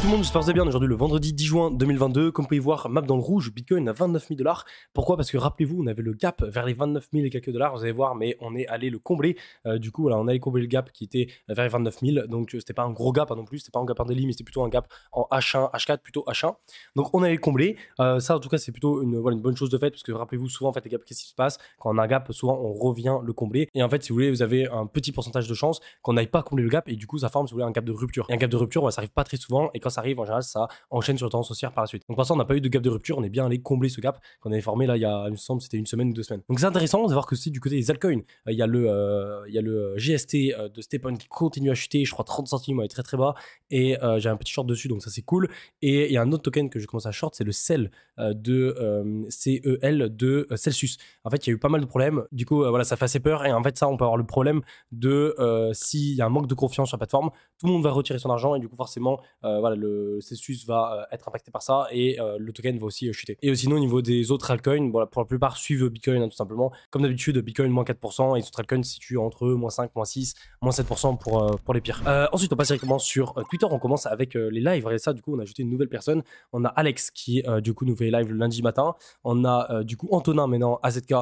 tout le monde, se que bien. Aujourd'hui, le vendredi 10 juin 2022, comme vous pouvez voir, map dans le rouge, Bitcoin à 29 000 dollars. Pourquoi Parce que rappelez-vous, on avait le gap vers les 29 000 et quelques dollars, vous allez voir, mais on est allé le combler. Euh, du coup, voilà, on allait combler le gap qui était vers les 29 000. Donc, c'était pas un gros gap hein, non plus, c'était pas un gap en délit, mais c'était plutôt un gap en H1, H4, plutôt H1. Donc, on allait le combler. Euh, ça, en tout cas, c'est plutôt une, voilà, une bonne chose de fait, parce que rappelez-vous, souvent, en fait, les gaps, qu'est-ce qui se passe Quand on a un gap, souvent, on revient le combler. Et en fait, si vous voulez, vous avez un petit pourcentage de chance qu'on n'aille pas combler le gap, et du coup, ça forme, si vous voulez, un gap de rupture. Et un gap de rupture, ça arrive pas très souvent quand ça arrive, en général, ça enchaîne sur le tendance haussière par la suite. Donc pour ça, on n'a pas eu de gap de rupture, on est bien allé combler ce gap qu'on avait formé là, il y a, il me semble, c'était une semaine ou deux semaines. Donc c'est intéressant de voir que aussi du côté des altcoins, euh, il y a le, euh, il a le euh, GST de Stepan qui continue à chuter, je crois 30 centimes, est très très bas, et j'ai un petit short dessus, donc ça c'est cool. Et il y a un autre token que je commence à short, c'est le CEL de CEL de Celsius. En fait, il y a eu pas mal de problèmes, du coup, voilà, ça fait assez peur, et en fait, ça, on peut avoir le problème de s'il y a un manque de confiance sur la plateforme, tout le monde va retirer son argent, et du coup, forcément, voilà, le Celsius va euh, être impacté par ça et euh, le token va aussi euh, chuter. Et sinon, au niveau des autres altcoins, bon, pour la plupart, suivent Bitcoin hein, tout simplement. Comme d'habitude, Bitcoin moins 4% et les autres altcoins se situent entre moins 5, moins 6, moins 7% pour, pour les pires. ensuite, on passe directement sur Twitter. On commence avec les lives. Et ça, du coup, on a ajouté une nouvelle personne. On a Alex qui, du coup, nous fait les lives le lundi matin. On a, du coup, Antonin maintenant, AZK,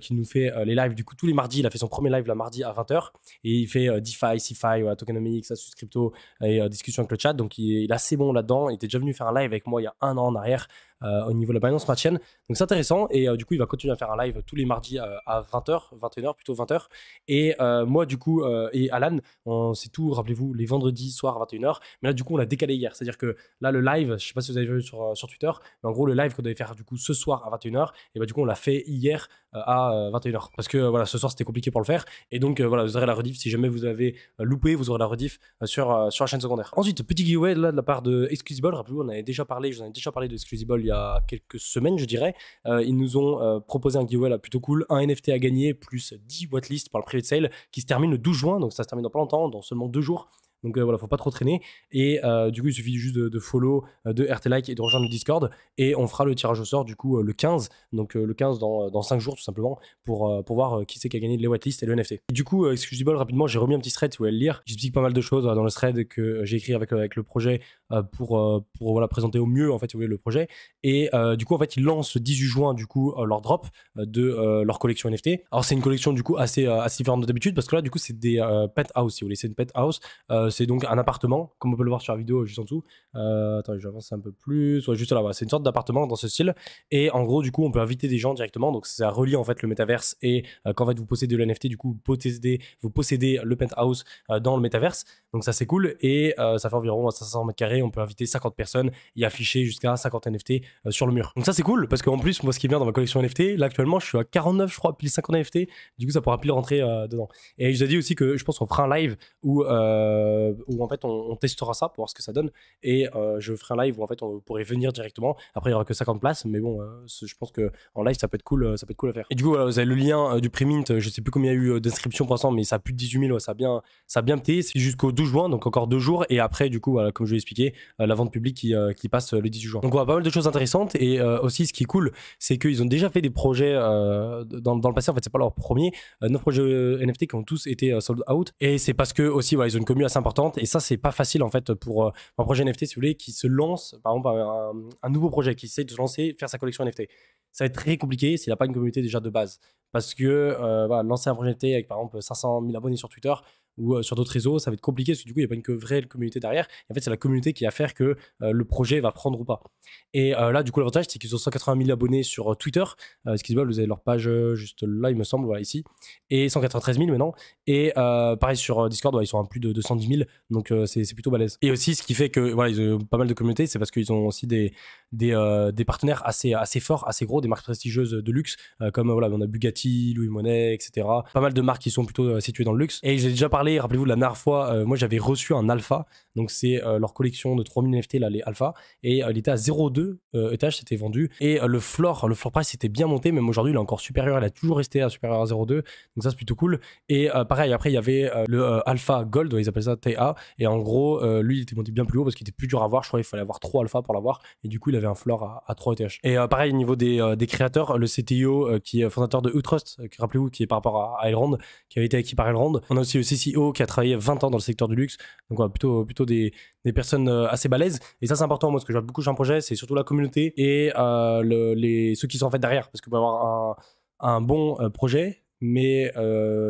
qui nous fait les lives, du coup, tous les mardis. Il a fait son premier live la mardi à 20h et il fait DeFi, CeFi, Tokenomics, Asus Crypto et discussion avec le chat. Donc, il, a assez bon là-dedans. Il était déjà venu faire un live avec moi il y a un an en arrière. Euh, au niveau de la Binance Smart chaîne Donc c'est intéressant. Et euh, du coup, il va continuer à faire un live tous les mardis euh, à 20h, 21h, plutôt 20h. Et moi, du coup, et Alan, c'est tout, rappelez-vous, les vendredis soir à 21h. Mais là, du coup, on l'a décalé hier. C'est-à-dire que là, le live, je sais pas si vous avez vu sur, sur Twitter, mais en gros, le live qu'on devait faire du coup ce soir à 21h, et bah du coup, on l'a fait hier à 21h. Parce que voilà, ce soir, c'était compliqué pour le faire. Et donc, voilà, vous aurez la rediff. Si jamais vous avez loupé, vous aurez la rediff sur, sur la chaîne secondaire. Ensuite, petit giveaway là, de la part de Excusable. Rappelez-vous, on avait déjà parlé, je vous en ai déjà parlé de y a quelques semaines, je dirais. Euh, ils nous ont euh, proposé un giveaway là, plutôt cool, un NFT à gagner plus 10 whitelist par le private sale qui se termine le 12 juin, donc ça se termine dans pas longtemps, dans seulement deux jours. Donc euh, voilà, faut pas trop traîner. Et du coup, il suffit juste de, follow, de RT like et de rejoindre le Discord. Et on fera le tirage au sort du coup le 15. Donc le 15 dans, dans 5 jours tout simplement pour, pour voir qui c'est qui a gagné les whitelists et le NFT. Et du coup, excusez-moi rapidement, j'ai remis un petit thread où elle lire. J'explique pas mal de choses dans le thread que j'ai écrit avec le projet euh, pour, euh, pour voilà, présenter au mieux en fait, vous le projet. Et euh, du coup, en fait, ils lancent le 18 juin du coup leur drop de leur collection NFT. Alors, c'est une collection du coup assez, assez différente de d'habitude parce que là, du coup, c'est des penthouse, si vous voulez. C'est une penthouse. c'est donc un appartement, comme on peut le voir sur la vidéo juste en dessous. attendez, j'avance un peu plus. Ouais, juste là, c'est une sorte d'appartement dans ce style. Et en gros, du coup, on peut inviter des gens directement. Donc, ça relie en fait le métaverse et quand fait, vous possédez le NFT, du coup, vous possédez, vous possédez le penthouse dans le métaverse. Donc, ça, c'est cool. Et ça fait environ 500 mètres carrés on peut inviter 50 personnes et afficher jusqu'à 50 NFT euh, sur le mur. Donc ça c'est cool parce qu'en plus moi ce qui est bien dans ma collection NFT, là actuellement je suis à 49 je crois, pile 50 NFT, du coup ça pourra pile rentrer euh, dedans. Et je vous ai dit aussi que je pense qu'on fera un live où, euh, en fait on, testera ça pour voir ce que ça donne et je ferai un live où en fait on pourrait venir directement. Après il n'y aura que 50 places mais bon je pense que en live ça peut être cool, ça peut être cool à faire. Et du coup vous avez le lien du pre mint je sais plus combien il y a eu d'inscriptions pour l'instant mais ça a plus de 18 000, ça a bien, ça bien pété, jusqu'au 12 juin donc encore deux jours et après du coup comme je vous l'ai expliqué euh, la vente publique qui, euh, passe euh, le 18 juin. Donc on voit pas mal de choses intéressantes et aussi ce qui est cool, c'est qu'ils ont déjà fait des projets dans, le passé. En fait, c'est pas leur premier. nos projets NFT qui ont tous été sold out et c'est parce que aussi ils ont une commune assez importante et ça c'est pas facile en fait pour un projet NFT si vous voulez qui se lance par exemple un, nouveau projet qui essaie de se lancer, faire sa collection NFT ça va être très compliqué s'il n'a pas une communauté déjà de base. Parce que lancer un projet NFT avec par exemple 500 000 abonnés sur Twitter, ou euh, sur d'autres réseaux, ça va être compliqué parce que du coup, il n'y a pas une vraie communauté derrière. en fait, c'est la communauté qui va faire que euh, le projet va prendre ou pas. Et euh, là, du coup, l'avantage, c'est qu'ils ont 180 000 abonnés sur Twitter. Excusez-moi, vous avez leur page juste là, il me semble, voilà, ici. Et 193 000 maintenant. Et pareil sur Discord, ils sont à plus de 210 000. Donc, c'est plutôt balèze. Et aussi, ce qui fait que voilà, ils ont pas mal de communautés, c'est parce qu'ils ont aussi des, des, partenaires assez, assez forts, assez gros, des marques prestigieuses de luxe, comme voilà, on a Bugatti, Louis Monet, etc. Pas mal de marques qui sont plutôt situées dans le luxe. Et j'ai déjà parlé rappelez-vous, la dernière fois, euh, moi j'avais reçu un alpha, donc c'est euh, leur collection de 3000 NFT, là, les alpha, et euh, il était à 0,2 étage, c'était vendu, et le floor, le floor price était bien monté, même aujourd'hui il est encore supérieur, il a toujours resté à supérieur à 0,2, donc ça c'est plutôt cool, et pareil, après il y avait le alpha gold, ils appellent ça TA, et en gros, lui il était monté bien plus haut parce qu'il était plus dur à voir, je crois qu'il fallait avoir 3 alpha pour l'avoir, et du coup il avait un floor à, 3 ETH. Et pareil, au niveau des, créateurs, le CTO qui est fondateur de Utrust, rappelez-vous, qui est par rapport à Elrond, qui avait été acquis par Elrond, on a aussi le qui a travaillé 20 ans dans le secteur du luxe. Donc, plutôt, plutôt des, personnes euh, assez balèzes. Et ça, c'est important. Moi, ce que je beaucoup sur un projet, c'est surtout la communauté et euh, les, ceux qui sont en fait derrière. Parce que peut avoir un, bon euh, projet, mais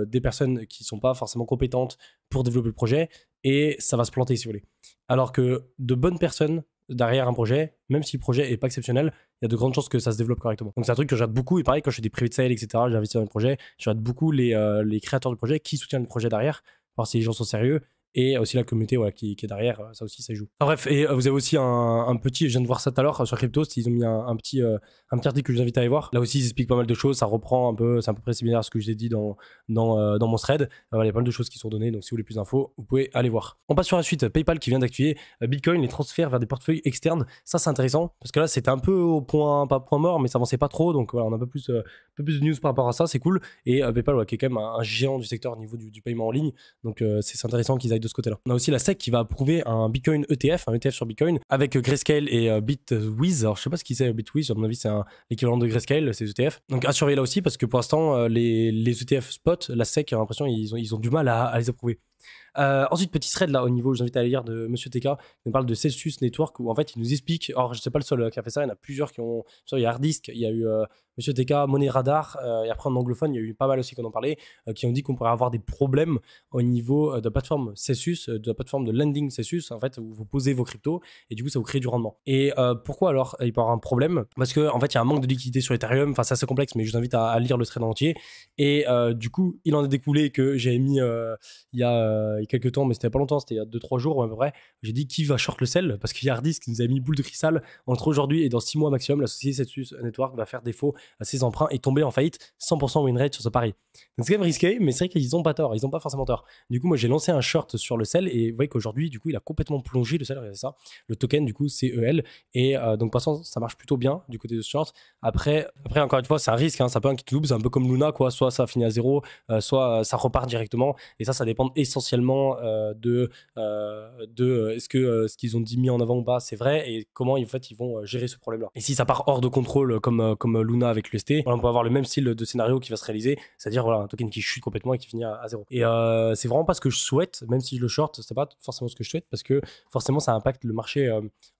des personnes qui ne sont pas forcément compétentes pour développer le projet, et ça va se planter si vous voulez. Alors que de bonnes personnes derrière un projet, même si le projet est pas exceptionnel, il y a de grandes chances que ça se développe correctement. Donc c'est un truc que j'aide beaucoup. Et pareil, quand je fais des private sales, etc., j'investis dans un projet, j'aide beaucoup les, euh, les créateurs du projet qui soutiennent le projet derrière, voir si les gens sont sérieux et aussi la communauté voilà, qui, qui, est derrière, euh, ça aussi ça joue. Ah, bref, et euh, vous avez aussi un, petit, je viens de voir ça tout à l'heure sur Crypto, ils ont mis un, petit, euh, un petit article que je vous invite à aller voir. Là aussi ils expliquent pas mal de choses, ça reprend un peu, c'est à peu près similaire à ce que j'ai dit dans, dans, dans mon thread. il y a pas mal de choses qui sont données, donc si vous voulez plus d'infos, vous pouvez aller voir. On passe sur la suite, PayPal qui vient d'actuer Bitcoin, les transferts vers des portefeuilles externes, ça c'est intéressant, parce que là c'était un peu au point, pas point mort, mais ça avançait pas trop, donc voilà, on a un peu plus, un peu plus de news par rapport à ça, c'est cool. Et PayPal qui est quand même un, géant du secteur au niveau du, du paiement en ligne, donc c'est intéressant qu'ils de ce côté-là. On a aussi la SEC qui va approuver un Bitcoin ETF, un ETF sur Bitcoin, avec Grayscale et euh, Bitwiz. Alors, je sais pas ce qu'il c'est Bitwiz, à mon avis, c'est un équivalent de Grayscale, ces ETF. Donc, à surveiller là aussi, parce que pour l'instant, euh, les, les, ETF spot, la SEC, a l'impression, ils ont, ils ont du mal à, à les approuver. Euh, ensuite, petit thread là au niveau, je vous invite à lire de Monsieur TK, qui nous parle de Celsius Network où en fait il nous explique. Or, je ne sais pas le seul euh, qui a fait ça, il y en a plusieurs qui ont. Il y a Hardisk, il y a eu euh, Monsieur TK, Money Radar, et après en anglophone, il y a eu pas mal aussi qui en parlé qui ont dit qu'on pourrait avoir des problèmes au niveau de la plateforme Celsius, de la plateforme de lending Celsius, en fait, où vous posez vos cryptos et du coup ça vous crée du rendement. Et pourquoi alors il peut y avoir un problème Parce qu'en en fait, il y a un manque de liquidité sur Ethereum, enfin, ça c'est complexe, mais je vous invite à, à lire le thread entier. Et du coup, il en est découlé que j'ai mis il y a quelques temps, mais c'était pas longtemps, c'était il y a 2-3 jours en vrai j'ai dit qui va short le sel parce qu'il y a Ardis qui nous a mis boule de cristal entre aujourd'hui et dans 6 mois maximum, la société Celsius Network va faire défaut à ses emprunts et tomber en faillite 100% win rate sur ce pari. Donc c'est quand même risqué, mais c'est vrai qu'ils ont pas tort, ils ont pas forcément tort. Du coup, moi j'ai lancé un short sur le sel et vous voyez qu'aujourd'hui, du coup, il a complètement plongé le sel, regardez ça. Le token, du coup, c'est EL. Et euh, donc donc, toute façon ça marche plutôt bien du côté de short. Après, après encore une fois, c'est un risque, hein, ça peut un kit loop, c'est un peu comme Luna, quoi. Soit ça finit à zéro, euh, soit ça repart directement. Et ça, ça dépend essentiellement euh, de, euh, de euh, est-ce que ce qu'ils ont dit mis en avant ou pas, c'est vrai, et comment en fait ils vont gérer ce problème-là. Et si ça part hors de contrôle, comme, comme Luna avec l'UST, on peut avoir le même style de scénario qui va se réaliser, c'est-à-dire voilà, un token qui chute complètement et qui finit à, zéro. Et c'est vraiment pas ce que je souhaite, même si je le short, c'est pas forcément ce que je souhaite, parce que forcément ça impacte le marché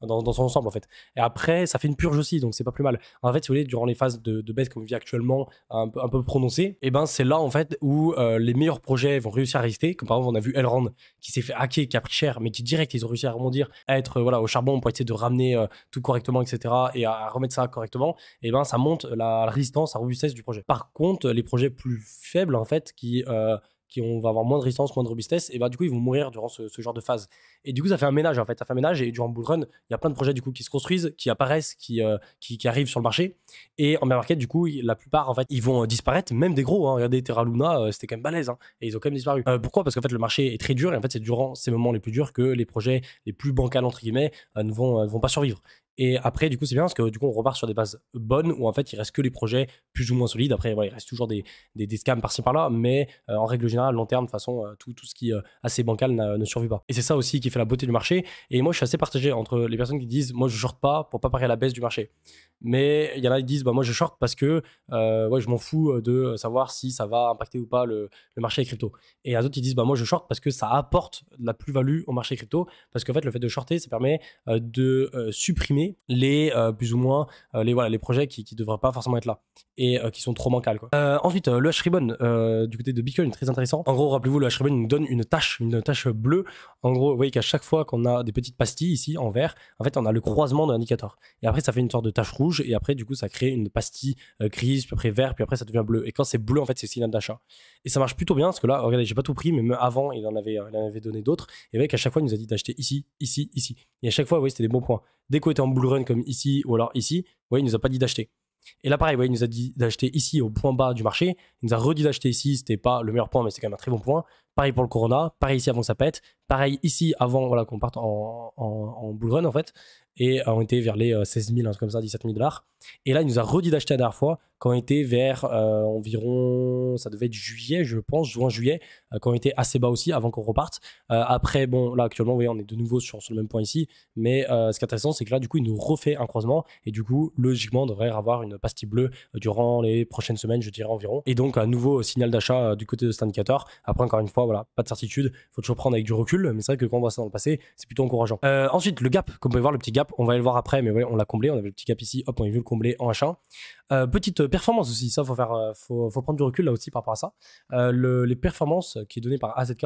dans, dans, son ensemble en fait. Et après, ça fait une purge aussi, donc c'est pas plus mal. En fait, si vous voulez, durant les phases de, de baisse qu'on vit actuellement, un, un peu prononcées, et eh ben c'est là en fait où les meilleurs projets vont réussir à rester Comme par exemple, on a vu Elrond qui s'est fait hacker, qui a pris cher, mais qui direct, ils ont réussi à rebondir, à être euh, voilà, au charbon pour essayer de ramener euh, tout correctement, etc. et à, remettre ça correctement, et ben ça monte la, la résistance, la robustesse du projet. Par contre, les projets plus faibles, en fait, qui euh, qui on va avoir moins de résistance, moins de robustesse, et bah du coup ils vont mourir durant ce, genre de phase. Et du coup ça fait un ménage en fait, ça fait un ménage et durant Bull Run, il y a plein de projets du coup qui se construisent, qui apparaissent, qui, euh, qui, arrivent sur le marché. Et en bear market du coup la plupart en fait ils vont disparaître, même des gros. Hein. Regardez Terra Luna, euh, c'était quand même balèze hein. et ils ont quand même disparu. Euh, pourquoi Parce qu'en fait le marché est très dur et en fait c'est durant ces moments les plus durs que les projets les plus bancal entre guillemets ne vont, vont pas survivre. Et après, du coup, c'est bien parce que du coup, on repart sur des bases bonnes où en fait, il reste que les projets plus ou moins solides. Après, il reste toujours des, des, scams par-ci par-là, mais euh, en règle générale, long terme, de toute façon, euh, tout, tout ce qui est euh, assez bancal ne survit pas. Et c'est ça aussi qui fait la beauté du marché. Et moi, je suis assez partagé entre les personnes qui disent, moi, je short pas pour pas parier à la baisse du marché. Mais il y en a qui disent, bah, moi, je short parce que ouais, je m'en fous de savoir si ça va impacter ou pas le, marché des crypto. Et il y en a d'autres qui disent, bah, moi, je short parce que ça apporte de la plus-value au marché crypto. Parce qu'en fait, le fait de shorter, ça permet de supprimer les euh, plus ou moins euh, les voilà les projets qui ne devraient pas forcément être là et euh, qui sont trop manquants ensuite, le hash du côté de Bitcoin est très intéressant. En gros, rappelez-vous, le hash nous donne une tâche, une tâche bleue. En gros, vous voyez qu'à chaque fois qu'on a des petites pastilles ici en vert, en fait, on a le croisement de l'indicateur Et après, ça fait une sorte de tache rouge et après, du coup, ça crée une pastille grise, puis après vert, puis après, ça devient bleu. Et quand c'est bleu, en fait, c'est signal d'achat. Et ça marche plutôt bien parce que là, regardez, j'ai pas tout pris, mais avant, il en avait, euh, avait donné d'autres. Et avec à chaque fois, il nous a dit d'acheter ici, ici, ici. Et à chaque fois, voyez, c'était des bons points. Dès qu'on était en bull run comme ici ou alors ici, voyez, il nous a pas dit d'acheter. Et là, pareil, ouais, il nous a dit d'acheter ici au point bas du marché. Il nous a redit d'acheter ici. C'était pas le meilleur point, mais c'est quand même un très bon point. Pareil pour le Corona, pareil ici avant que ça pète, pareil ici avant voilà, qu'on parte en, en, en, bull en fait. Et euh, on était vers les 16 euh, 000, comme ça, 17 000 dollars. Et là, il nous a redit d'acheter la dernière fois quand on était vers euh, environ, ça devait être juillet, je pense, juin, juillet, quand on était assez bas aussi avant qu'on reparte. après, bon, là actuellement, vous voyez, on est de nouveau sur, sur le même point ici. Mais ce qui est intéressant, c'est que là, du coup, il nous refait un croisement. Et du coup, logiquement, on devrait avoir une pastille bleue durant les prochaines semaines, je dirais environ. Et donc, un nouveau signal d'achat du côté de cet indicateur. Après, encore une fois, voilà, pas de certitude, faut toujours prendre avec du recul, mais c'est vrai que quand on voit ça dans le passé, c'est plutôt encourageant. Euh, ensuite, le gap, comme vous pouvez voir, le petit gap, on va aller le voir après, mais ouais, on l'a comblé, on avait le petit gap ici, hop, on est venu le combler en H1. Euh, petite performance aussi, ça, faut faire, euh, faut, prendre du recul là aussi par rapport à ça. les performances qui est données par AZK,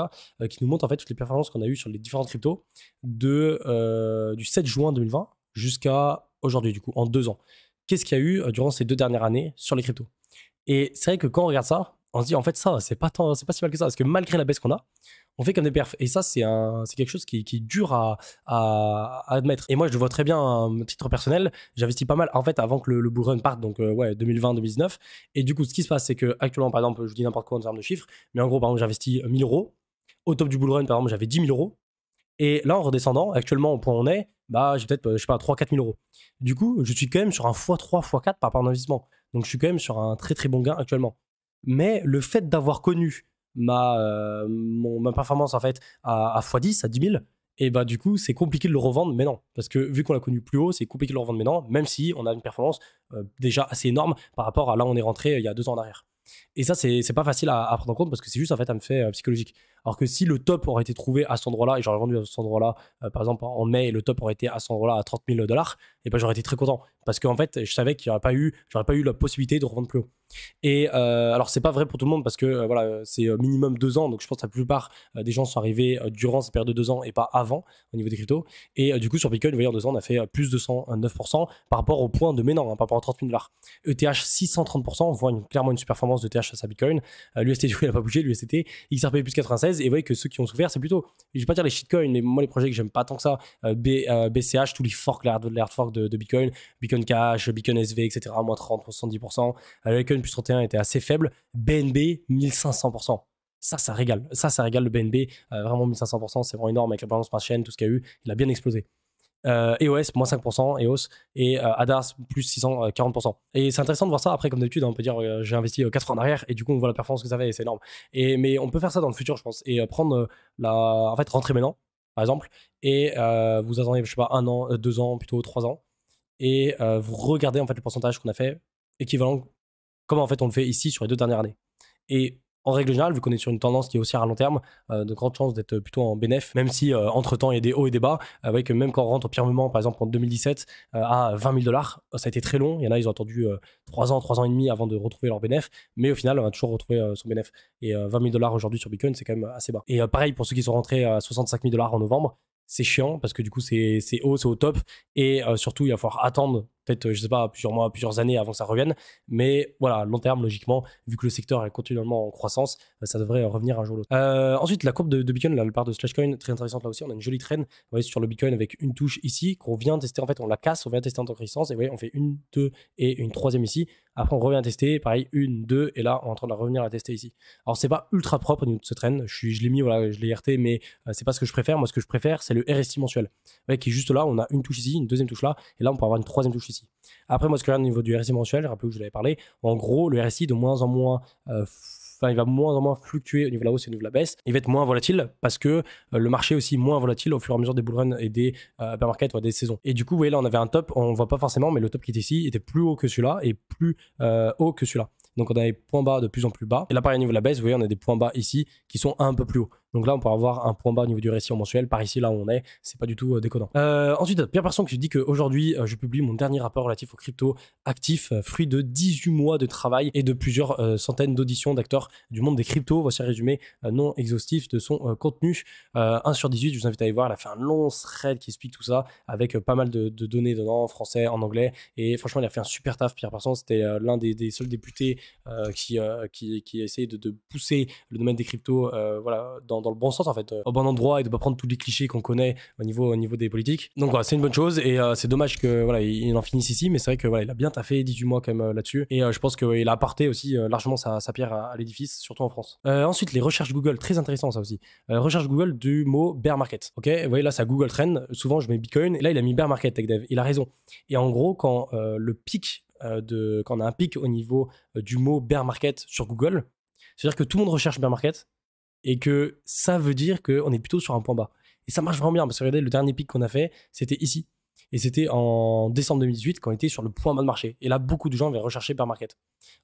qui nous montre en fait toutes les performances qu'on a eues sur les différentes cryptos de, du 7 juin 2020 jusqu'à aujourd'hui, du coup, en deux ans. Qu'est-ce qu'il y a eu durant ces deux dernières années sur les cryptos Et c'est vrai que quand on regarde ça, on se dit en fait ça c'est pas tant c'est pas si mal que ça parce que malgré la baisse qu'on a on fait comme des perfs et ça c'est un c'est quelque chose qui, qui est dur à, admettre et moi je le vois très bien hein, à titre personnel j'investis pas mal en fait avant que le, bull run parte donc euh, ouais 2020 2019 et du coup ce qui se passe c'est que actuellement par exemple je dis n'importe quoi en termes de chiffres mais en gros par exemple j'investis 1000 euh, euros au top du bull run par exemple j'avais 10 000 euros et là en redescendant actuellement au point où on est bah j'ai peut-être euh, je sais pas 3 4 000 euros du coup je suis quand même sur un x3 x4 par rapport à investissement donc je suis quand même sur un très très bon gain actuellement mais le fait d'avoir connu ma, euh, performance en fait à, x10, à 10 000, et bah du coup c'est compliqué de le revendre maintenant non parce que vu qu'on l'a connu plus haut c'est compliqué de le revendre maintenant même si on a une performance euh, déjà assez énorme par rapport à là où on est rentré euh, il y a deux ans en arrière et ça c'est pas facile à, prendre en compte parce que c'est juste en fait un fait psychologique alors que si le top aurait été trouvé à cet endroit là et j'aurais vendu à cet endroit là par exemple en mai et le top aurait été à cet endroit là à 30 000 dollars et ben j'aurais été très content parce qu'en fait je savais qu'il n'y aurait pas eu j'aurais pas eu la possibilité de revendre plus haut et euh, alors c'est pas vrai pour tout le monde parce que euh, voilà c'est euh, minimum deux ans donc je pense que la plupart euh, des gens sont arrivés durant cette période de deux ans et pas avant au niveau des cryptos et du coup sur Bitcoin vous voyez en deux ans on a fait plus de 109% par rapport au point de maintenant hein, par rapport à 30 000 dollars ETH 630% on voit une, clairement une performance d'ETH e face à Bitcoin l'UST il n'a pas bougé l'UST XRP plus 96 et vous voyez que ceux qui ont souffert c'est plutôt je vais pas dire les shitcoins mais moi les projets que j'aime pas tant que ça BCH tous les forks les hard forks de, Bitcoin, Bitcoin Cash, Bitcoin SV, etc., moins 30%, 70% Le plus 31 était assez faible. BNB, 1500%. Ça, ça régale. Ça, ça régale le BNB. Euh, vraiment 1500%, c'est vraiment énorme avec la balance par chaîne, tout ce qu'il y a eu. Il a bien explosé. EOS, euh, e moins 5%, EOS, et ada, euh, ADAS, plus 640%. Et c'est intéressant de voir ça après, comme d'habitude, hein, on peut dire j'ai investi 4 ans en arrière, et du coup on voit la performance que ça fait, et c'est énorme. Et, mais on peut faire ça dans le futur, je pense, et prendre la. En fait, rentrer maintenant, par exemple, et euh, vous attendez, je sais pas, un an, euh, deux ans, plutôt trois ans, et euh, vous regardez en fait le pourcentage qu'on a fait équivalent, comme en fait on le fait ici sur les deux dernières années. Et en règle générale, vu qu'on est sur une tendance qui est haussière à long terme, euh, de grandes chances d'être plutôt en bénéf, même si euh, entre-temps il y a des hauts et des bas, avec euh, même quand on rentre au pire moment, par exemple en 2017, à 20 000 dollars, oh, ça a été très long, il y en a, ils ont attendu 3 ans, 3 ans et demi avant de retrouver leur bénéf, mais au final, on a toujours retrouvé son bénéf. Et 20 000 dollars aujourd'hui sur Bitcoin, c'est quand même assez bas. Et pareil pour ceux qui sont rentrés à 65 000 dollars en novembre, c'est chiant parce que du coup c'est haut, c'est au top, et surtout il va falloir attendre peut-être, je sais pas, plusieurs mois, plusieurs années avant que ça revienne. Mais voilà, long terme, logiquement, vu que le secteur est continuellement en croissance, euh, ça devrait revenir un jour ou l'autre. Euh, ensuite, la courbe de, Bitcoin, là, part de Slashcoin, très intéressante là aussi. On a une jolie traîne, voyez, sur le Bitcoin avec une touche ici, qu'on vient tester. En fait, on la casse, on vient tester en tant Et vous voyez, on fait une, deux et une troisième ici. Après, on revient à tester, pareil, une, deux, et là, on est en train de revenir à tester ici. Alors, c'est pas ultra propre au niveau de ce trend. Je, je l'ai mis, voilà, je l'ai RT, mais euh, c'est pas ce que je préfère. Moi, ce que je préfère, c'est le RST mensuel. qui est juste là, on a une touche ici, une deuxième touche là, et là, on peut avoir une troisième touche après, moi, ce que j'ai au niveau du RSI mensuel, rappelle que je vous l'avais parlé, en gros, le RSI de moins en moins euh, Enfin, il va moins en moins fluctuer au niveau de la hausse et au niveau de la baisse. Il va être moins volatile parce que euh, le marché est aussi moins volatile au fur et à mesure des bullruns et des euh, ou des saisons. Et du coup, vous voyez, là, on avait un top, on voit pas forcément, mais le top qui était ici était plus haut que celui-là et plus euh, haut que celui-là. Donc on a des points bas de plus en plus bas. Et là, pareil, au niveau de la baisse, vous voyez, on a des points bas ici qui sont un peu plus hauts. Donc là, on pourra avoir un point bas au niveau du récit mensuel. Par ici, là où on est, c'est pas du tout euh, déconnant. Euh, ensuite, Pierre Parson qui dit qu'aujourd'hui, euh, je publie mon dernier rapport relatif aux crypto actifs, fruit de 18 mois de travail et de plusieurs centaines d'auditions d'acteurs du monde des cryptos. Voici un résumé non exhaustif de son contenu. 1 sur 18, je vous invite à aller voir. Elle a fait un long thread qui explique tout ça avec pas mal de, données dedans, en français, en anglais. Et franchement, il a fait un super taf. Pierre Parson, c'était l'un des, seuls députés qui, qui, a essayé de, pousser le domaine des cryptos voilà, dans dans, le bon sens, en fait, euh. au bon endroit et de pas prendre tous les clichés qu'on connaît au niveau, au niveau des politiques. Donc voilà, c'est une bonne chose et euh, c'est dommage que voilà, il, en finisse ici, mais c'est vrai que voilà, il a bien taffé 18 mois quand même euh, là-dessus et je pense qu'il a apporté aussi largement sa, pierre à, l'édifice, surtout en France. ensuite, les recherches Google, très intéressant ça aussi. recherche Google du mot bear market. Ok, vous voyez là, ça Google Trend. Souvent, je mets Bitcoin et là, il a mis bear market, dev Il a raison. Et en gros, quand le pic de, quand on a un pic au niveau du mot bear market sur Google, c'est-à-dire que tout le monde recherche bear market, et que ça veut dire qu'on est plutôt sur un point bas. Et ça marche vraiment bien parce que regardez, le dernier pic qu'on a fait, c'était ici. Et c'était en décembre 2018 quand on était sur le point bas de marché. Et là, beaucoup de gens avaient recherché par market.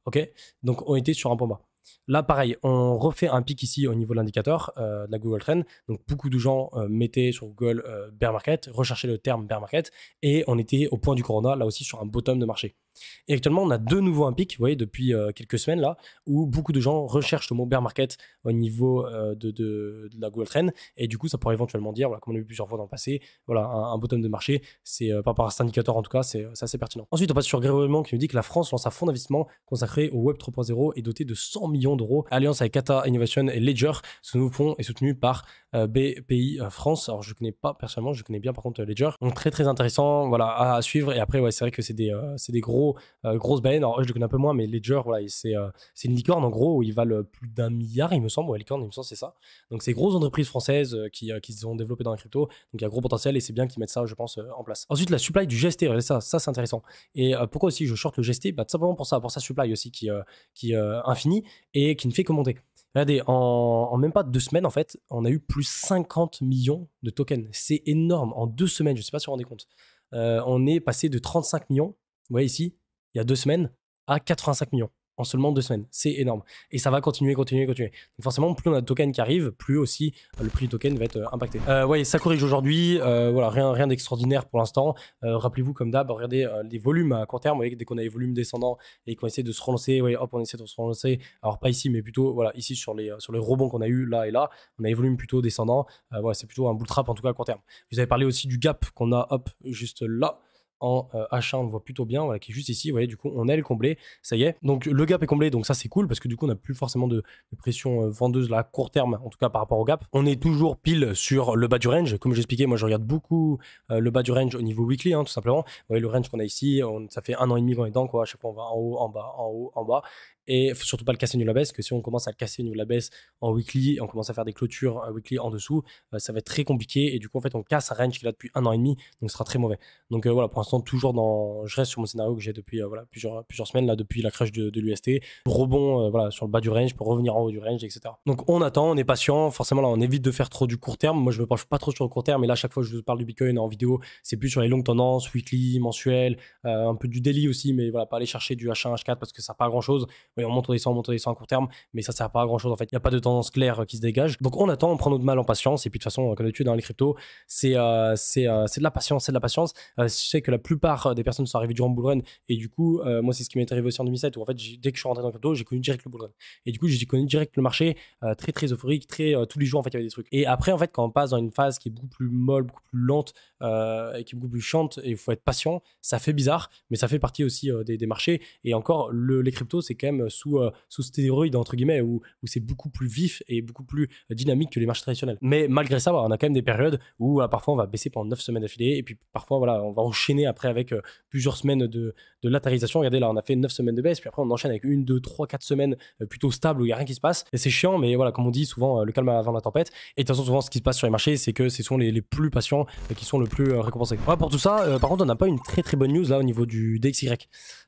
OK Donc, on était sur un point bas. Là, pareil, on refait un pic ici au niveau de l'indicateur euh, de la Google Trend. Donc, beaucoup de gens euh, mettaient sur Google euh, bear market, recherchaient le terme bear market, et on était au point du corona, là aussi sur un bottom de marché. Et actuellement, on a de nouveau un pic, vous voyez, depuis euh, quelques semaines là, où beaucoup de gens recherchent le mot bear market au niveau euh, de, de, la Google Trend. Et du coup, ça pourrait éventuellement dire, voilà, comme on l'a vu plusieurs fois dans le passé, voilà, un, bottom de marché, c'est pas euh, par rapport à cet indicateur en tout cas, c'est assez pertinent. Ensuite, on passe sur Grégory qui nous dit que la France lance un fonds d'investissement consacré au Web 3.0 et doté de 100 millions d'euros, alliance avec Kata Innovation et Ledger. Ce nouveau fonds est soutenu par BPI France. Alors, je ne connais pas personnellement, je connais bien par contre Ledger. Donc, très très intéressant, voilà, à, suivre. Et après, ouais, c'est vrai que c'est des, des gros euh, grosse baleine. Alors, je le connais un peu moins, mais Ledger, voilà, euh, c'est une licorne en gros où ils valent euh, plus d'un milliard, il me semble. Ouais, licorne, il me semble, c'est ça. Donc, c'est grosses entreprises françaises qui, qui se sont développées dans la crypto. Donc, il y a gros potentiel et c'est bien qu'ils mettent ça, je pense, en place. Ensuite, la supply du GST, ça, ça c'est intéressant. Et pourquoi aussi je short le GST bah, Tout simplement pour ça, pour sa supply aussi qui, qui infinie et qui ne fait que monter. Regardez, en, même pas deux semaines, en fait, on a eu plus 50 millions de tokens. C'est énorme. En deux semaines, je ne sais pas si vous vous rendez compte. on est passé de 35 millions voyez ici, il y a deux semaines, à 85 millions en seulement deux semaines. C'est énorme. Et ça va continuer, continuer, continuer. Donc forcément, plus on a de tokens qui arrivent, plus aussi euh, le prix du token va être euh, impacté. Euh, ouais, ça corrige aujourd'hui. Euh, voilà, rien, rien d'extraordinaire pour l'instant. Rappelez-vous, comme d'hab, regardez les volumes à court terme. Vous voyez, dès qu'on a les volumes descendants et qu'on essaie de se relancer, ouais, hop, on essaie de se relancer. Alors pas ici, mais plutôt voilà, ici sur les, sur les rebonds qu'on a eu là et là, on a les volumes plutôt descendants. voilà, c'est plutôt un bull trap en tout cas à court terme. Vous avez parlé aussi du gap qu'on a, hop, juste là en H1, euh, on voit plutôt bien, qui est juste ici. Vous voyez, du coup, on est le comblé, ça y est. Donc, le gap est comblé, donc ça, c'est cool parce que du coup, on n'a plus forcément de, pression euh, vendeuse là, à court terme, en tout cas par rapport au gap. On est toujours pile sur le bas du range. Comme j'expliquais, moi, je regarde beaucoup euh, le bas du range au niveau weekly, hein, tout simplement. Vous voyez, le range qu'on a ici, ça fait un an et demi qu'on est dedans, quoi. À chaque fois, on va en haut, en bas, en haut, en bas. Et surtout pas le casser de la baisse, que si on commence à le casser de la baisse en weekly, on commence à faire des clôtures euh, weekly en dessous, euh, ça va être très compliqué. Et du coup, en fait, on casse un range qu'il a depuis un an et demi, donc ce sera très mauvais. Donc euh, voilà, pour l'instant, toujours dans. Je reste sur mon scénario que j'ai depuis voilà, plusieurs, plusieurs semaines, là, depuis la crash de, l'UST. Rebond voilà, sur le bas du range pour revenir en haut du range, etc. Donc on attend, on est patient. Forcément, là, on évite de faire trop du court terme. Moi, je me penche pas trop sur le court terme, mais là, chaque fois que je vous parle du Bitcoin en vidéo, c'est plus sur les longues tendances, weekly, mensuel, un peu du daily aussi, mais voilà, pas aller chercher du H1, H4 parce que ça n'a pas grand chose on monte, on descend, on monte, on descend à court terme, mais ça sert pas à grand chose en fait. Il n'y a pas de tendance claire euh, qui se dégage. Donc on attend, on prend notre mal en patience. Et puis de toute façon, euh, comme d'habitude, dans hein, les cryptos, c'est euh, c'est de la patience, c'est de la patience. je sais que la plupart des personnes sont arrivées durant le run. Et du coup, moi, c'est ce qui m'est arrivé aussi en 2007 où en fait, dès que je suis rentré dans le crypto, j'ai connu direct le bull run. Et du coup, j'ai connu direct le marché très très euphorique, très tous les jours en fait, il y avait des trucs. Et après, en fait, quand on passe dans une phase qui est beaucoup plus molle, beaucoup plus lente et qui est beaucoup plus chante, il faut être patient, ça fait bizarre, mais ça fait partie aussi des, marchés. Et encore, les cryptos, c'est quand même sous, euh, sous stéroïdes, entre guillemets, où, où c'est beaucoup plus vif et beaucoup plus euh, dynamique que les marchés traditionnels. Mais malgré ça, on a quand même des périodes où euh, parfois on va baisser pendant 9 semaines d'affilée, et puis parfois voilà, on va enchaîner après avec plusieurs semaines de, de latérisation. Regardez là, on a fait 9 semaines de baisse, puis après on enchaîne avec une, deux, trois, quatre semaines plutôt stable où il n'y a rien qui se passe. Et c'est chiant, mais voilà, comme on dit souvent, le calme avant la tempête. Et de toute façon, souvent, ce qui se passe sur les marchés, c'est que ce sont les, plus patients qui sont le plus récompensés. pour tout ça. par contre, on n'a pas une très très bonne news là au niveau du DXY.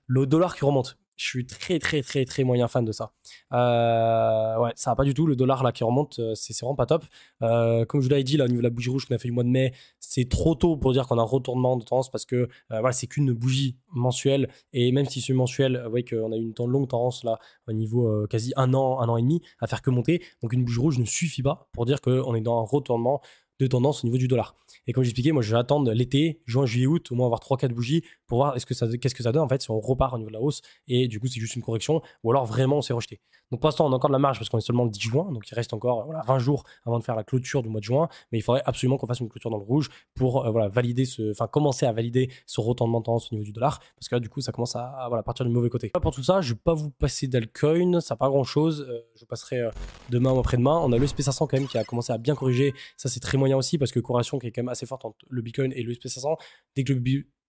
Le dollar qui remonte je suis très très très très moyen fan de ça. Euh, ouais, ça va pas du tout. Le dollar là qui remonte, euh, c'est vraiment pas top. Euh, comme je vous l'avais dit là au niveau de la bougie rouge qu'on a fait le mois de mai, c'est trop tôt pour dire qu'on a un retournement de tendance parce que voilà, c'est qu'une bougie mensuelle et même si c'est mensuel, vous voyez qu'on a eu une longue tendance là au niveau quasi un an, un an et demi à faire que monter. Donc une bougie rouge ne suffit pas pour dire qu'on est dans un retournement tendance au niveau du dollar. Et comme j'expliquais, moi je vais attendre l'été, juin, juillet, août, au moins avoir trois quatre bougies pour voir est-ce que ça, qu'est-ce que ça donne en fait si on repart au niveau de la hausse et du coup c'est juste une correction ou alors vraiment on s'est rejeté. Donc pour l'instant on a encore de la marge parce qu'on est seulement le 10 juin, donc il reste encore 20 jours avant de faire la clôture du mois de juin, mais il faudrait absolument qu'on fasse une clôture dans le rouge pour euh, voilà, valider ce, enfin commencer à valider ce retournement de tendance au niveau du dollar parce que là, du coup ça commence à, partir du mauvais côté. Pour tout ça, je vais pas vous passer d'alcoin, ça pas grand chose, euh, je passerai euh, demain ou après-demain. On a le SP500 quand même qui a commencé à bien corriger, ça c'est très moyen aussi parce que corrélation qui est quand même assez forte entre le Bitcoin et le SP500. Dès que le,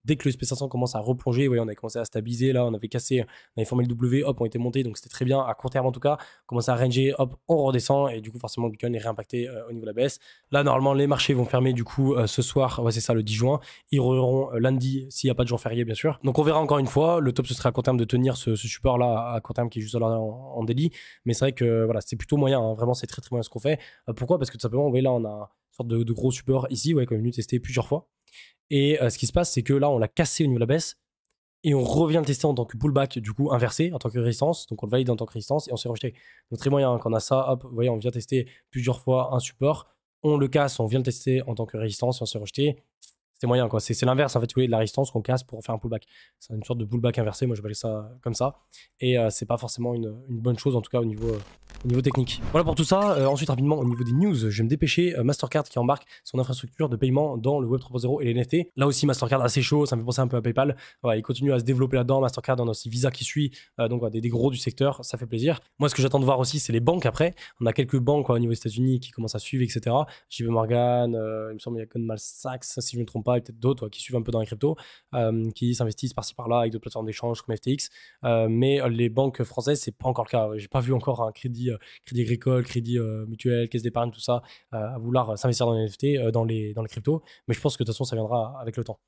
dès que le SP500 commence à replonger, voyez, on a commencé à stabiliser. Là, on avait cassé, on avait formé le W, hop, on était monté. Donc c'était très bien à court terme en tout cas. On commence à ranger, hop, on redescend. Et du coup, forcément, le Bitcoin est réimpacté euh, au niveau de la baisse. Là, normalement, les marchés vont fermer du coup euh, ce soir. Ouais, c'est ça, le 10 juin. Ils reviendront euh, lundi s'il n'y a pas de jour férié, bien sûr. Donc on verra encore une fois. Le top, ce serait à court terme de tenir ce, support-là à court terme qui est juste là en, délit. Mais c'est vrai que voilà, c'est plutôt moyen. Hein. Vraiment, c'est très très moyen ce qu'on fait. pourquoi Parce que tout simplement, vous voyez, là, on a sorte de, gros support ici, ouais, qu'on est venu tester plusieurs fois. Et euh, ce qui se passe, c'est que là, on l'a cassé au niveau de la baisse et on revient le tester en tant que pullback, du coup, inversé, en tant que résistance. Donc, on le valide en tant que résistance et on s'est rejeté. Donc, très moyen, hein, quand on a ça, hop, vous voyez, on vient tester plusieurs fois un support, on le casse, on vient le tester en tant que résistance et on s'est rejeté c'est moyen quoi. C'est l'inverse en fait, oui, de la résistance qu'on casse pour faire un pullback. C'est une sorte de pullback inversé, moi je vais ça comme ça. Et euh, c'est pas forcément une, bonne chose en tout cas au niveau, euh, au niveau technique. Voilà pour tout ça. Euh, ensuite rapidement au niveau des news, je vais me dépêcher. Mastercard qui embarque son infrastructure de paiement dans le Web 3.0 et les NFT. Là aussi Mastercard assez chaud, ça me fait penser un peu à PayPal. Voilà, il continue à se développer là-dedans. Mastercard on a aussi Visa qui suit, donc des, gros du secteur, ça fait plaisir. Moi ce que j'attends de voir aussi c'est les banques après. On a quelques banques au niveau des États-Unis qui commencent à suivre, etc. JP Morgan, il me semble il y a Goldman Sachs si je ne me trompe pas et peut-être d'autres qui suivent un peu dans les cryptos, euh, qui s'investissent par-ci par-là avec d'autres plateformes d'échange comme FTX. Euh, mais euh, les banques françaises, c'est pas encore le cas. J'ai pas vu encore un crédit, crédit agricole, crédit mutuel, caisse d'épargne, tout ça, à vouloir s'investir dans les NFT, dans les, dans les cryptos. Mais je pense que de toute façon, ça viendra avec le temps.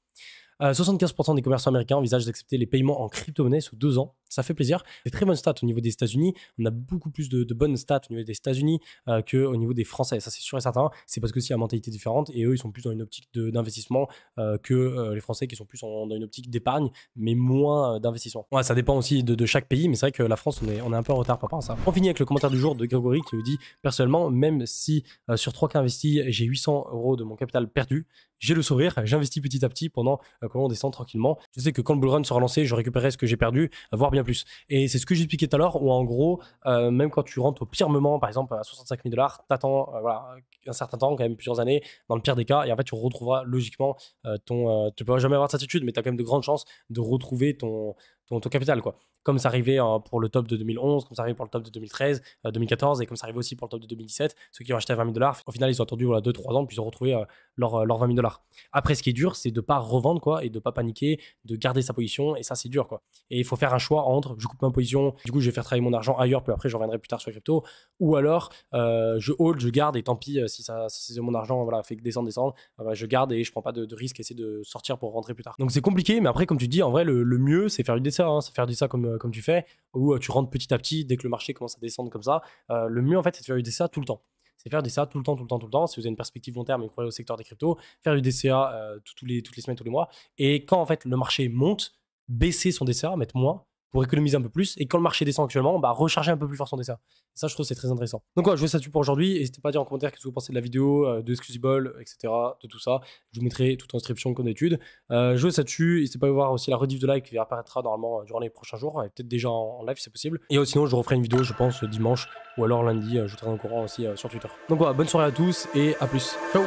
75% euh, des commerçants américains envisagent d'accepter les paiements en crypto-monnaie sous deux ans. Ça fait plaisir. c'est très bonnes stats au niveau des États-Unis. On a beaucoup plus de, bonnes stats au niveau des États-Unis euh, que qu'au niveau des Français. Ça, c'est sûr et certain. C'est parce que c'est une mentalité différente et eux, ils sont plus dans une optique d'investissement euh, que les Français qui sont plus dans une optique d'épargne, mais moins d'investissement. ça dépend aussi de, chaque pays, mais c'est vrai que la France, on est, un peu en retard par rapport à ça. On finit avec le commentaire du jour de Grégory qui nous dit personnellement, même si sur trois cas investis, j'ai 800 euros de mon capital perdu, j'ai le sourire, j'investis petit à petit pendant euh, on descend tranquillement. Je sais que quand le bullrun sera lancé, je récupérerai ce que j'ai perdu, voire bien plus. Et c'est ce que j'expliquais tout à l'heure, où en gros, euh, même quand tu rentres au pire moment, par exemple à 65 000 dollars, t'attends euh, voilà, un certain temps, quand même plusieurs années, dans le pire des cas, et en fait tu retrouveras logiquement euh, ton... tu peux jamais avoir de certitude, mais tu as quand même de grandes chances de retrouver ton, ton, ton capital. quoi. Euh, comme ça arrivait pour le top de 2011, comme ça arrivait pour le top de 2013, 2014 et comme ça arrivait aussi pour le top de 2017. Ceux qui ont acheté à 20 000 dollars, au final, ils ont attendu voilà, 2-3 ans, puis ils ont retrouvé euh, euh, leurs 20 000 dollars. Après, ce qui est dur, c'est de ne pas revendre quoi, et de ne pas paniquer, de garder sa position. Et ça, c'est dur. Quoi. Et il faut faire un choix entre je coupe ma position, du coup, je vais faire travailler mon argent ailleurs, puis après, je reviendrai plus tard sur les crypto. Ou alors, je hold, je garde, et tant pis si, ça, si mon argent voilà, fait que descendre, descendre, bah, je garde et je prends pas de, de risque, essayer de sortir pour rentrer plus tard. Donc, c'est compliqué, mais après, comme tu dis, en vrai, le, le mieux, c'est faire du dessin, c'est faire du ça comme euh, comme tu fais, ou euh, tu rentres petit à petit, dès que le marché commence à descendre comme ça, euh, le mieux en fait c'est de faire du DCA tout le temps. C'est faire du DCA tout le temps, tout le temps, tout le temps. Si vous avez une perspective long terme et que vous croyez au secteur des cryptos, faire du DCA tous les, toutes les semaines, tous les mois. Et quand en fait le marché monte, baisser son DCA, mettre moins, pour économiser un peu plus. Et quand le marché descend actuellement, bah, recharger un peu plus fort son dessin Ça, je trouve c'est très intéressant. Donc, voilà, je vous ça pour aujourd'hui. N'hésitez pas à dire en commentaire ce que vous pensez de la vidéo, euh, de Excusable, etc., de tout ça. Je vous mettrai tout en description comme d'habitude. Euh, je vous ça dessus. N'hésitez pas à voir aussi la rediff de like qui apparaîtra normalement euh, durant les prochains jours, et peut-être déjà en, live si c'est possible. Et sinon, je referai une vidéo, je pense, dimanche ou alors lundi. je vous en au courant aussi sur Twitter. Donc, voilà, bonne soirée à tous et à plus. Ciao!